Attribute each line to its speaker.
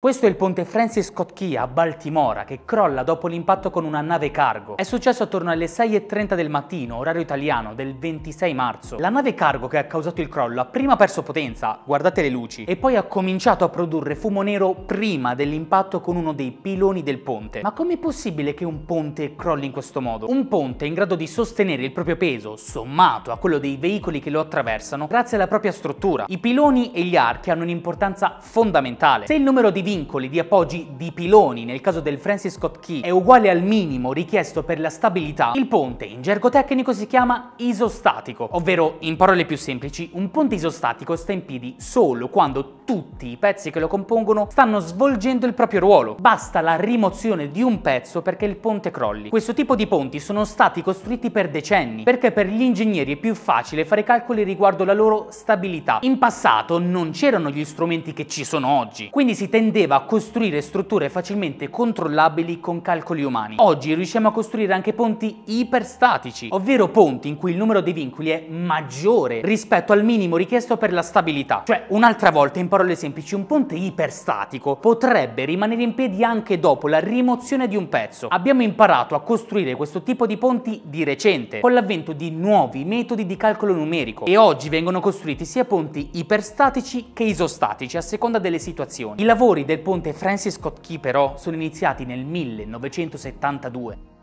Speaker 1: Questo è il ponte Francis Scott Key a Baltimora che crolla dopo l'impatto con una nave cargo. È successo attorno alle 6.30 del mattino, orario italiano, del 26 marzo. La nave cargo che ha causato il crollo ha prima perso potenza, guardate le luci, e poi ha cominciato a produrre fumo nero prima dell'impatto con uno dei piloni del ponte. Ma com'è possibile che un ponte crolli in questo modo? Un ponte è in grado di sostenere il proprio peso, sommato a quello dei veicoli che lo attraversano, grazie alla propria struttura. I piloni e gli archi hanno un'importanza fondamentale. Se il numero di vincoli di appoggi di piloni, nel caso del Francis Scott Key, è uguale al minimo richiesto per la stabilità, il ponte in gergo tecnico si chiama isostatico, ovvero in parole più semplici, un ponte isostatico sta in piedi solo quando tutti i pezzi che lo compongono stanno svolgendo il proprio ruolo. Basta la rimozione di un pezzo perché il ponte crolli. Questo tipo di ponti sono stati costruiti per decenni, perché per gli ingegneri è più facile fare calcoli riguardo la loro stabilità. In passato non c'erano gli strumenti che ci sono oggi, quindi si tendeva tendeva a costruire strutture facilmente controllabili con calcoli umani. Oggi riusciamo a costruire anche ponti iperstatici, ovvero ponti in cui il numero dei vincoli è maggiore rispetto al minimo richiesto per la stabilità. Cioè, un'altra volta, in parole semplici, un ponte iperstatico potrebbe rimanere in piedi anche dopo la rimozione di un pezzo. Abbiamo imparato a costruire questo tipo di ponti di recente, con l'avvento di nuovi metodi di calcolo numerico, e oggi vengono costruiti sia ponti iperstatici che isostatici, a seconda delle situazioni. I lavori del ponte Francis Scott Key però sono iniziati nel 1972